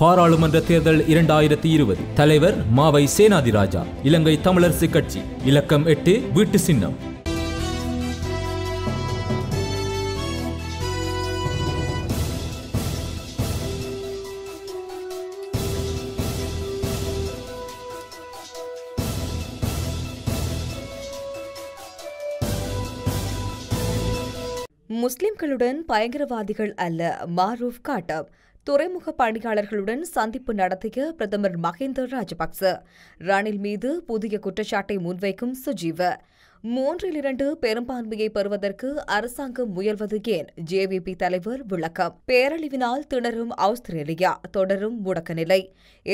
பாராளுமன்ற தேர்தல் இரண்டாயிரத்தி இருபது தலைவர் மாவை சேனாதிராஜா இலங்கை தமிழரசு கட்சி இலக்கம் எட்டு வீட்டு சின்னம் முஸ்லிம்களுடன் பயங்கரவாதிகள் அல்ல மாரூஃப் காட்டப் துறைமுக பணியாளர்களுடன் சந்திப்பு நடத்திய பிரதமர் மகேந்தர் ராஜபக்ச ரணில் மீது புதிய குற்றச்சாட்டை முன்வைக்கும் சுஜீவ மூன்றில் இரண்டு பெரும்பான்மையை பெறுவதற்கு அரசாங்கம் முயல்வது ஏன் ஜேவிபி தலைவர் விளக்கம் பேரழிவினால் திணறும் ஆஸ்திரேலியா தொடரும் முடக்க நிலை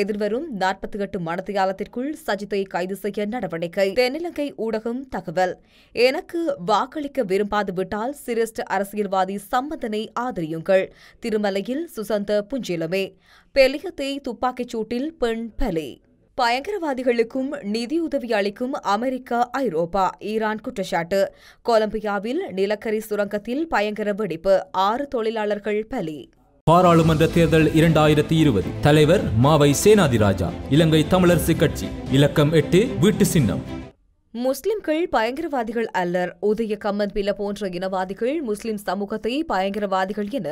எதிர்வரும் நாற்பத்தி எட்டு மணத்தியாலத்திற்குள் சஜித்தை கைது செய்ய நடவடிக்கை தென்னிலங்கை ஊடகம் தகவல் எனக்கு வாக்களிக்க விரும்பாது விட்டால் சிரேஷ்ட அரசியல்வாதி சம்பந்தனை ஆதரியுங்கள் திருமலையில் சுசந்த புஞ்சிலமே பெலிகத்தை துப்பாக்கிச்சூட்டில் பெண் பலி பயங்கரவாதிகளுக்கும் நிதியுதவி அளிக்கும் அமெரிக்கா ஐரோப்பா ஈரான் குற்றச்சாட்டு கொலம்பியாவில் நிலக்கரி சுரங்கத்தில் பயங்கர வெடிப்பு ஆறு தொழிலாளர்கள் பலி பாராளுமன்ற தேர்தல் இரண்டாயிரத்தி இருபது தலைவர் மாவை சேனாதிராஜா இலங்கை தமிழரசு கட்சி இலக்கம் எட்டு வீட்டு சின்னம் முஸ்லிம்கள் பயங்கரவாதிகள் அல்லர் உதய கம்மன் பில போன்ற இனவாதிகள் முஸ்லிம் சமூகத்தை பயங்கரவாதிகள் என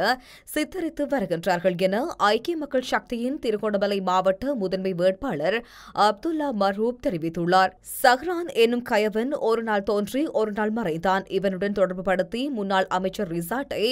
சித்தரித்து வருகின்றார்கள் என ஐக்கிய மக்கள் சக்தியின் திருகோணமலை மாவட்ட முதன்மை வேட்பாளர் அப்துல்லா மர்ஹூப் தெரிவித்துள்ளார் சஹ்ரான் என்னும் கயவன் ஒரு நாள் தோன்றி ஒரு நாள் மறைந்தான் இவனுடன் தொடர்பு படுத்தி முன்னாள் அமைச்சர் ரிசாட்டை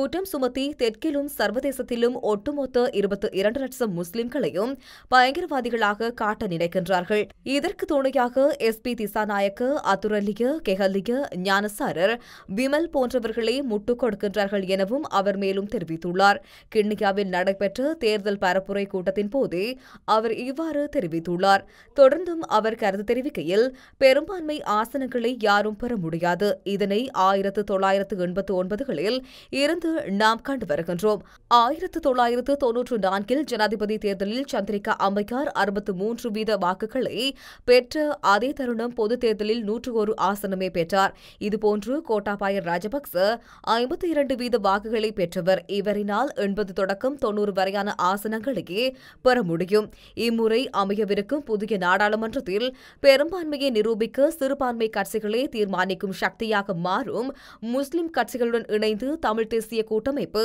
குற்றம் சுமத்தி தெற்கிலும் சர்வதேசத்திலும் ஒட்டுமொத்த இருபத்தி இரண்டு லட்சம் முஸ்லிம்களையும் பயங்கரவாதிகளாக காட்ட நினைக்கின்றார்கள் இதற்கு துணையாக எஸ்பி திசானா திசாநாயக்க அதுரலிய கெஹலிய ஞானசாரர் விமல் போன்றவர்களே முட்டுக் கொடுக்கின்றார்கள் எனவும் அவர் மேலும் தெரிவித்துள்ளார் கிண்ணியாவில் நடைபெற்ற தேர்தல் பரப்புரை கூட்டத்தின் போதே அவர் இவ்வாறு தெரிவித்துள்ளார் தொடர்ந்தும் அவர் கருத்து தெரிவிக்கையில் பெரும்பான்மை ஆசனங்களை யாரும் பெற முடியாது இதனை ஆயிரத்து தொள்ளாயிரத்து எண்பத்து ஒன்பதுகளில் இருந்து நாம் கண்டு வருகின்றோம் ஆயிரத்து தொள்ளாயிரத்து தொன்னூற்று நான்கில் ஜனாதிபதி தேர்தலில் சந்திரிகா அம்மையார் அறுபத்து மூன்று வீத வாக்குகளை பெற்ற அதே தருணம் பொது தேர்தலில் நூற்று ஒரு ஆசனமே பெற்றார் இதுபோன்று கோட்டாபாய ராஜபக்ச ஐம்பத்தி இரண்டு வீத வாக்குகளை பெற்றவர் இவரினால் எண்பது தொடக்கம் தொன்னூறு வரையான ஆசனங்களையே பெற முடியும் இம்முறை அமையவிருக்கும் புதிய நாடாளுமன்றத்தில் பெரும்பான்மையை நிரூபிக்க சிறுபான்மை கட்சிகளே தீர்மானிக்கும் சக்தியாக மாறும் முஸ்லிம் கட்சிகளுடன் இணைந்து தமிழ் தேசிய கூட்டமைப்பு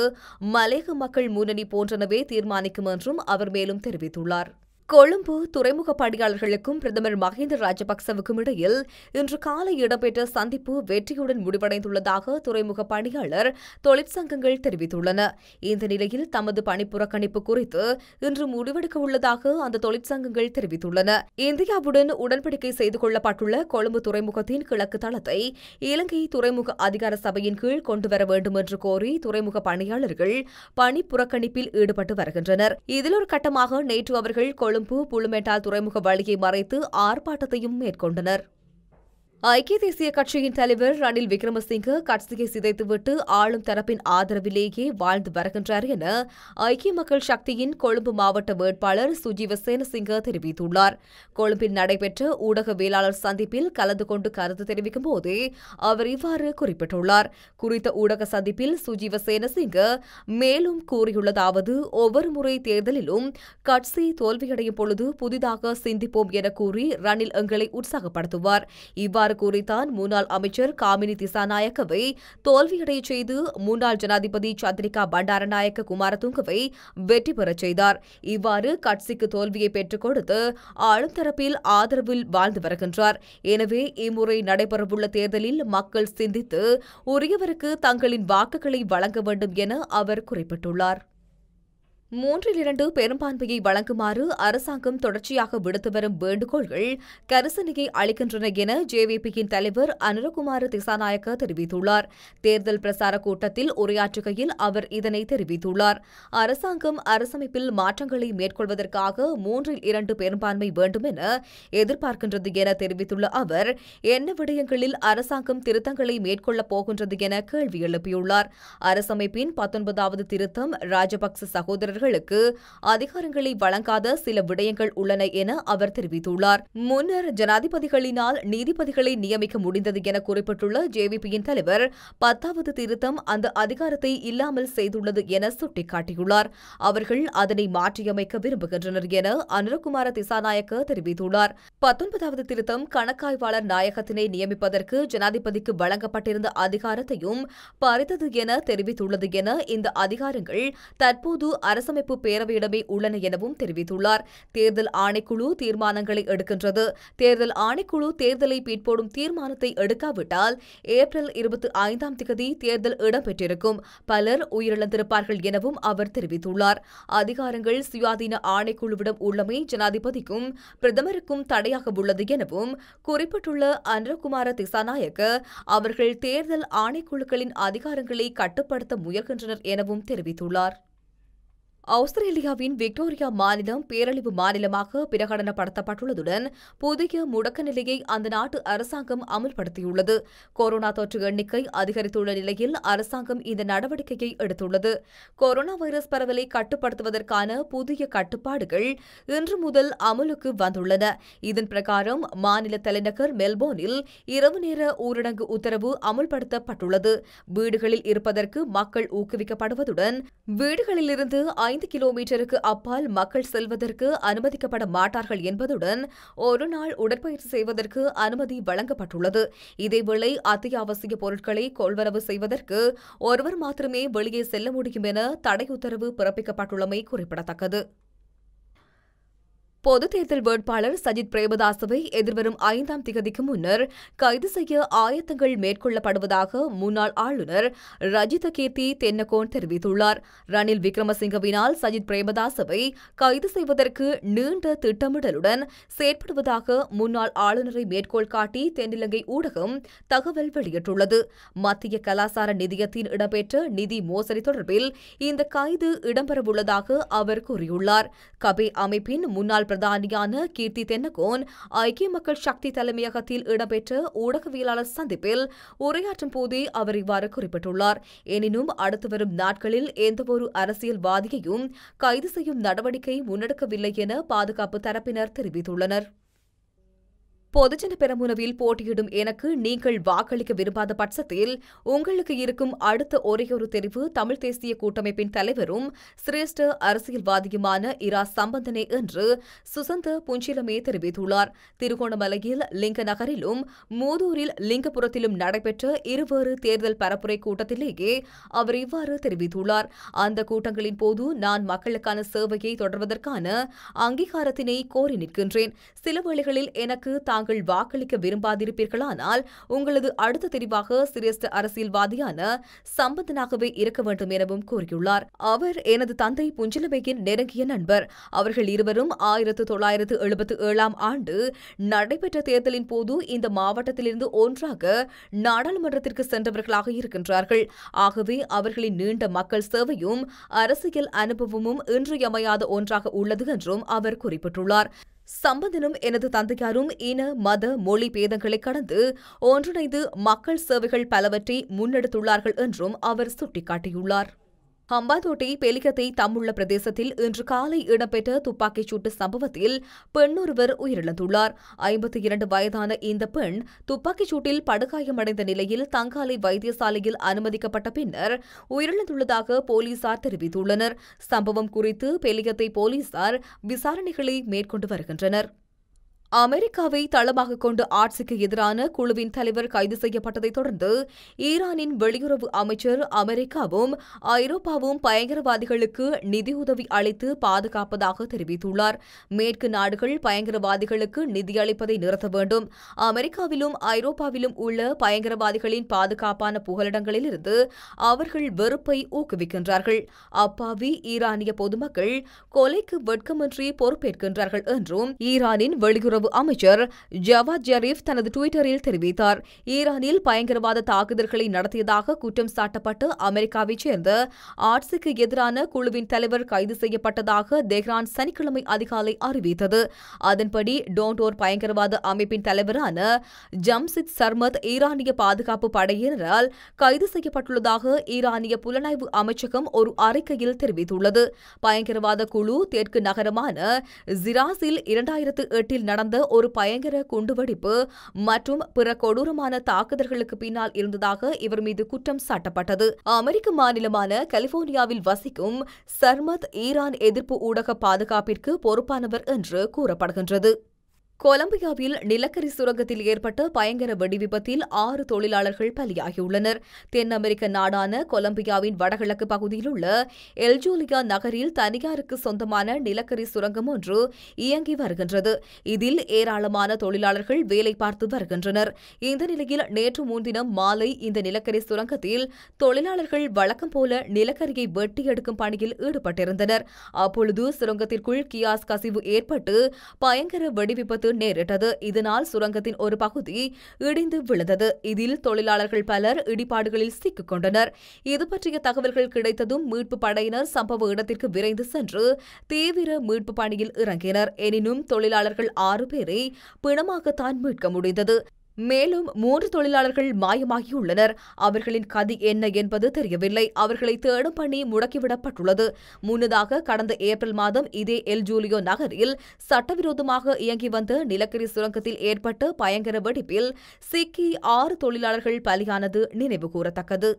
மலேக மக்கள் முன்னணி போன்றனவே தீர்மானிக்கும் என்றும் அவர் மேலும் தெரிவித்துள்ளார் கொழும்பு துறைமுக பணியாளர்களுக்கும் பிரதமர் மஹிந்த ராஜபக்சவுக்கும் இடையில் இன்று காலை இடம்பெற்ற சந்திப்பு வெற்றியுடன் முடிவடைந்துள்ளதாக துறைமுக பணியாளர் தொழிற்சங்கங்கள் தெரிவித்துள்ளன இந்த நிலையில் தமது பணி புறக்கணிப்பு குறித்து இன்று முடிவெடுக்க உள்ளதாக அந்த தொழிற்சங்கங்கள் தெரிவித்துள்ளன இந்தியாவுடன் உடன்படிக்கை செய்து கொள்ளப்பட்டுள்ள கொழும்பு துறைமுகத்தின் கிழக்கு தளத்தை இலங்கை துறைமுக அதிகார சபையின் கீழ் கொண்டுவர வேண்டும் என்று கோரி துறைமுக பணியாளர்கள் பணி புறக்கணிப்பில் ஈடுபட்டு வருகின்றனர் இதில் ஒரு கட்டமாக நேற்று அவர்கள் கொழும்பு புளுமேட்டால் துறைமுக வழியை மறைத்து ஆர்ப்பாட்டத்தையும் மேற்கொண்டனர் ஐக்கிய தேசிய கட்சியின் தலைவர் ரணில் விக்ரமசிங்க கட்சியை சிதைத்துவிட்டு ஆளும் தரப்பின் ஆதரவிலேயே வாழ்ந்து வருகின்றார் என ஐக்கிய மக்கள் சக்தியின் கொழும்பு மாவட்ட வேட்பாளர் சுஜீவ சேனசிங்க தெரிவித்துள்ளார் கொழும்பில் நடைபெற்ற ஊடகவியலாளர் சந்திப்பில் கலந்து கொண்டு கருத்து தெரிவிக்கும் போதே அவர் இவ்வாறு குறிப்பிட்டுள்ளார் குறித்த ஊடக சந்திப்பில் சுஜீவ சேனசிங்க மேலும் கூறியுள்ளதாவது ஒவ்வொரு முறை தேர்தலிலும் கட்சி தோல்வியடையும் பொழுது புதிதாக சிந்திப்போம் என கூறி ரணில் எங்களை உற்சாகப்படுத்துவார் இவ்வாறு புகார் கூறித்தான் முன்னாள் அமைச்சர் காமினி திசாநாயக்கவை தோல்வியடைய செய்து முன்னாள் ஜனாதிபதி சந்திரிகா பண்டாரநாயக்க குமாரதுங்கவை வெற்றி பெறச் செய்தார் இவ்வாறு கட்சிக்கு தோல்வியை பெற்றுக் கொடுத்து ஆளும் தரப்பில் ஆதரவில் வாழ்ந்து வருகின்றார் எனவே இம்முறை நடைபெறவுள்ள தேர்தலில் மக்கள் சிந்தித்து உரியவருக்கு தங்களின் வாக்குகளை வழங்க வேண்டும் என அவர் குறிப்பிட்டுள்ளார் மூன்றில் இரண்டு பெரும்பான்மையை வழங்குமாறு அரசாங்கம் தொடர்ச்சியாக விடுத்து வரும் வேண்டுகோள்கள் கரிசனையை அளிக்கின்றன என ஜேவிபியின் தலைவர் அனுரகுமார திசாநாயக்க தெரிவித்துள்ளார் தேர்தல் பிரசார கூட்டத்தில் உரையாற்றுகையில் அவர் இதனை தெரிவித்துள்ளார் அரசாங்கம் அரசமைப்பில் மாற்றங்களை மேற்கொள்வதற்காக மூன்றில் இரண்டு பெரும்பான்மை வேண்டும் என எதிர்பார்க்கின்றது என தெரிவித்துள்ள அவர் என்ன விடயங்களில் அரசாங்கம் திருத்தங்களை மேற்கொள்ளப் போகின்றது என கேள்வி எழுப்பியுள்ளார் அரசமைப்பின் பத்தொன்பதாவது திருத்தம் ராஜபக்ச சகோதரர்கள் அவர்களுக்கு அதிகாரங்களை வழங்காத சில விடயங்கள் உள்ளன என அவர் தெரிவித்துள்ளார் முன்னர் ஜனாதிபதிகளினால் நீதிபதிகளை நியமிக்க முடிந்தது என குறிப்பிட்டுள்ள ஜேவிபியின் தலைவர் பத்தாவது திருத்தம் அந்த அதிகாரத்தை இல்லாமல் செய்துள்ளது என சுட்டிக்காட்டியுள்ளார் அவர்கள் அதனை மாற்றியமைக்க விரும்புகின்றனர் என அனுரகுமார திசாநாயக்க தெரிவித்துள்ளார் பத்தொன்பதாவது திருத்தம் கணக்காய்வாளர் நாயகத்தினை நியமிப்பதற்கு ஜனாதிபதிக்கு வழங்கப்பட்டிருந்த அதிகாரத்தையும் பறித்தது என தெரிவித்துள்ளது என இந்த அதிகாரங்கள் தற்போது அரசு அரசமைப்பு பேரவையிடமே உள்ளன எனவும் தெரிவித்துள்ளார் தேர்தல் ஆணைக்குழு தீர்மானங்களை எடுக்கின்றது தேர்தல் ஆணைக்குழு தேர்தலை பீட்போடும் தீர்மானத்தை எடுக்காவிட்டால் ஏப்ரல் இருபத்தி ஐந்தாம் தேதி தேர்தல் இடம்பெற்றிருக்கும் பலர் உயிரிழந்திருப்பார்கள் எனவும் அவர் தெரிவித்துள்ளார் அதிகாரங்கள் சுயாதீன ஆணைக்குழுவிடம் உள்ளமை ஜனாதிபதிக்கும் பிரதமருக்கும் தடையாக உள்ளது எனவும் குறிப்பிட்டுள்ள அன்றகுமார திசாநாயக்க அவர்கள் தேர்தல் ஆணைக்குழுக்களின் அதிகாரங்களை கட்டுப்படுத்த முயல்கின்றனர் எனவும் தெரிவித்துள்ளார் ஆஸ்திரேலியாவின் விக்டோரியா மாநிலம் பேரழிவு மாநிலமாக பிரகடனப்படுத்தப்பட்டுள்ளதுடன் புதிய முடக்க நிலையை அந்த நாட்டு அரசாங்கம் அமல்படுத்தியுள்ளது கொரோனா தொற்று எண்ணிக்கை அதிகரித்துள்ள நிலையில் அரசாங்கம் இந்த நடவடிக்கையை எடுத்துள்ளது கொரோனா வைரஸ் பரவலை கட்டுப்படுத்துவதற்கான புதிய கட்டுப்பாடுகள் இன்று முதல் அமலுக்கு வந்துள்ளன இதன் பிரகாரம் மாநில தலைநகர் மெல்போர்னில் இரவு நேர ஊரடங்கு உத்தரவு அமல்படுத்தப்பட்டுள்ளது வீடுகளில் இருப்பதற்கு மக்கள் ஊக்குவிக்கப்படுவதுடன் வீடுகளிலிருந்து ஐ ஐந்து கிலோமீட்டருக்கு அப்பால் மக்கள் செல்வதற்கு அனுமதிக்கப்பட மாட்டார்கள் என்பதுடன் ஒரு நாள் உடற்பயிற்சி செய்வதற்கு அனுமதி வழங்கப்பட்டுள்ளது இதேவேளை அத்தியாவசிய பொருட்களை கொள்வரவு செய்வதற்கு ஒருவர் மாத்திரமே வெளியே செல்ல முடியும் என தடை உத்தரவு பிறப்பிக்கப்பட்டுள்ளமை குறிப்பிடத்தக்கது பொது தேர்தல் வேட்பாளர் சஜித் பிரேமதாசவை எதிர்வரும் ஐந்தாம் திகதிக்கு முன்னர் கைது செய்ய ஆயத்தங்கள் மேற்கொள்ளப்படுவதாக முன்னாள் ஆளுநர் ரஜித கீர்த்தி தென்னகோன் தெரிவித்துள்ளார் ரணில் விக்ரமசிங்கவினால் சஜித் பிரேமதாசவை கைது செய்வதற்கு நீண்ட திட்டமிடலுடன் செயற்படுவதாக முன்னாள் ஆளுநரை மேற்கோள் காட்டி தென்னிலங்கை ஊடகம் தகவல் வெளியிட்டுள்ளது மத்திய கலாசார நிதியத்தின் இடம்பெற்ற நிதி மோசடி தொடர்பில் இந்த கைது இடம்பெறவுள்ளதாக அவர் கூறியுள்ளார் கபே அமைப்பின் முன்னாள் பிரதானியான கீர்த்தி தென்னகோன் ஐக்கிய மக்கள் சக்தி தலைமையகத்தில் இடம்பெற்ற ஊடகவியலாளர் சந்திப்பில் உரையாற்றும் போதே அவர் இவ்வாறு குறிப்பிட்டுள்ளார் எனினும் அடுத்து வரும் நாட்களில் எந்தவொரு அரசியல்வாதியையும் கைது செய்யும் நடவடிக்கை முன்னெடுக்கவில்லை என பாதுகாப்பு தரப்பினர் தெரிவித்துள்ளனர் பொதுஜன பெரமுனவில் போட்டியிடும் எனக்கு நீங்கள் வாக்களிக்க விரும்பாத பட்சத்தில் உங்களுக்கு இருக்கும் அடுத்த ஒரேயொரு தெரிவு தமிழ் தேசிய கூட்டமைப்பின் தலைவரும் சிரேஷ்ட அரசியல்வாதியுமான இரா சம்பந்தனே என்று சுசந்த புஞ்சிலமே தெரிவித்துள்ளார் திருகோணமலையில் லிங்க நகரிலும் மூதூரில் லிங்கபுரத்திலும் நடைபெற்ற இருவேறு தேர்தல் பரப்புரை கூட்டத்திலேயே அவர் இவ்வாறு தெரிவித்துள்ளார் அந்த கூட்டங்களின் போது நான் மக்களுக்கான சேவையை தொடர்வதற்கான அங்கீகாரத்தினை கோரி நிற்கின்றேன் சில வேளைகளில் எனக்கு தாங்கள் தாங்கள் வாக்களிக்க விரும்பாதிருப்பீர்களானால் உங்களது அடுத்த தெரிவாக சிரேஷ்ட அரசியல்வாதியான சம்பந்தனாகவே இருக்க வேண்டும் எனவும் கூறியுள்ளார் அவர் எனது தந்தை புஞ்சலமையின் நெருங்கிய நண்பர் அவர்கள் இருவரும் ஆயிரத்து தொள்ளாயிரத்து எழுபத்து ஏழாம் ஆண்டு நடைபெற்ற தேர்தலின் போது இந்த மாவட்டத்திலிருந்து ஒன்றாக நாடாளுமன்றத்திற்கு சென்றவர்களாக இருக்கின்றார்கள் ஆகவே அவர்களின் நீண்ட மக்கள் சேவையும் அரசியல் அனுபவமும் இன்றியமையாத ஒன்றாக உள்ளது என்றும் அவர் குறிப்பிட்டுள்ளார் சம்பந்தனும் எனது தந்தையாரும் இன மத மொழி பேதங்களை கடந்து ஒன்றிணைந்து மக்கள் சேவைகள் பலவற்றை முன்னெடுத்துள்ளார்கள் என்றும் அவர் சுட்டிக்காட்டியுள்ளார் அம்பாதோட்டை பெலிகத்தை தமுள்ள பிரதேசத்தில் இன்று காலை இடம்பெற்ற துப்பாக்கிச் சூட்டு சம்பவத்தில் பெண்ணொருவர் உயிரிழந்துள்ளார் ஐம்பத்தி இரண்டு வயதான இந்த பெண் துப்பாக்கிச் சூட்டில் படுகாயமடைந்த நிலையில் தங்காலை வைத்தியசாலையில் அனுமதிக்கப்பட்ட பின்னர் உயிரிழந்துள்ளதாக போலீசார் தெரிவித்துள்ளனர் சம்பவம் குறித்து பெலிகத்தை போலீசார் விசாரணைகளை மேற்கொண்டு வருகின்றனர் அமெரிக்காவை தளமாக கொண்டு ஆட்சிக்கு எதிரான குழுவின் தலைவர் கைது செய்யப்பட்டதை தொடர்ந்து ஈரானின் வெளியுறவு அமைச்சர் அமெரிக்காவும் ஐரோப்பாவும் பயங்கரவாதிகளுக்கு நிதியுதவி அளித்து பாதுகாப்பதாக தெரிவித்துள்ளார் மேற்கு நாடுகள் பயங்கரவாதிகளுக்கு நிதியளிப்பதை நிறுத்த வேண்டும் அமெரிக்காவிலும் ஐரோப்பாவிலும் உள்ள பயங்கரவாதிகளின் பாதுகாப்பான புகலிடங்களிலிருந்து அவர்கள் வெறுப்பை ஊக்குவிக்கின்றார்கள் அப்பாவி ஈரானிய பொதுமக்கள் கொலைக்கு வெட்கமின்றி பொறுப்பேற்கின்றார்கள் என்றும் ஈரானின் வெளியுறவு வெளியுறவு அமைச்சர் ஜவாத் ஜரீப் தனது டுவிட்டரில் தெரிவித்தார் ஈரானில் பயங்கரவாத தாக்குதல்களை நடத்தியதாக குற்றம் சாட்டப்பட்டு அமெரிக்காவைச் சேர்ந்த ஆட்சிக்கு எதிரான குழுவின் தலைவர் கைது செய்யப்பட்டதாக தெஹ்ரான் சனிக்கிழமை அதிகாலை அறிவித்தது அதன்படி டோன்டோர் பயங்கரவாத அமைப்பின் தலைவரான ஜம்சித் சர்மத் ஈரானிய பாதுகாப்பு படையினரால் கைது செய்யப்பட்டுள்ளதாக ஈரானிய புலனாய்வு அமைச்சகம் ஒரு அறிக்கையில் தெரிவித்துள்ளது பயங்கரவாத குழு தெற்கு நகரமான ஜிராஸில் இரண்டாயிரத்து எட்டில் நடந்த நடந்த ஒரு பயங்கர குண்டுவெடிப்பு மற்றும் பிற கொடூரமான தாக்குதல்களுக்கு பின்னால் இருந்ததாக இவர் மீது குற்றம் சாட்டப்பட்டது அமெரிக்க மாநிலமான கலிபோர்னியாவில் வசிக்கும் சர்மத் ஈரான் எதிர்ப்பு ஊடக பாதுகாப்பிற்கு பொறுப்பானவர் என்று கூறப்படுகின்றது கொலம்பியாவில் நிலக்கரி சுரங்கத்தில் ஏற்பட்ட பயங்கர வெடிவிபத்தில் ஆறு தொழிலாளர்கள் பலியாகியுள்ளனர் தென் அமெரிக்க நாடான கொலம்பியாவின் வடகிழக்கு பகுதியில் உள்ள எல்ஜோலியா நகரில் தனியாருக்கு சொந்தமான நிலக்கரி சுரங்கம் ஒன்று இயங்கி வருகின்றது இதில் ஏராளமான தொழிலாளர்கள் வேலை பார்த்து வருகின்றனர் இந்த நிலையில் நேற்று முன்தினம் மாலை இந்த நிலக்கரி சுரங்கத்தில் தொழிலாளர்கள் வழக்கம் போல நிலக்கரியை வெட்டி எடுக்கும் பணியில் ஈடுபட்டிருந்தனர் அப்பொழுது சுரங்கத்திற்குள் கியாஸ் கசிவு ஏற்பட்டு பயங்கர வெடிவிபத்து நேரிட்டது இதனால் சுரங்கத்தின் ஒரு பகுதி இடிந்து விழுந்தது இதில் தொழிலாளர்கள் பலர் இடிபாடுகளில் சிக்கிக் கொண்டனர் இது பற்றிய தகவல்கள் கிடைத்ததும் மீட்பு படையினர் சம்பவ இடத்திற்கு விரைந்து சென்று தீவிர மீட்பு பணியில் இறங்கினர் எனினும் தொழிலாளர்கள் ஆறு பேரை பிணமாகத்தான் மீட்க முடிந்தது மேலும் மூன்று தொழிலாளர்கள் மாயமாகியுள்ளனர் அவர்களின் கதி என்ன என்பது தெரியவில்லை அவர்களை தேடும் பணி முடக்கிவிடப்பட்டுள்ளது முன்னதாக கடந்த ஏப்ரல் மாதம் இதே எல் ஜூலியோ நகரில் சட்டவிரோதமாக இயங்கி வந்த நிலக்கரி சுரங்கத்தில் ஏற்பட்ட பயங்கர வெடிப்பில் சிக்கி ஆறு தொழிலாளர்கள் பலியானது நினைவுகூரத்தக்கது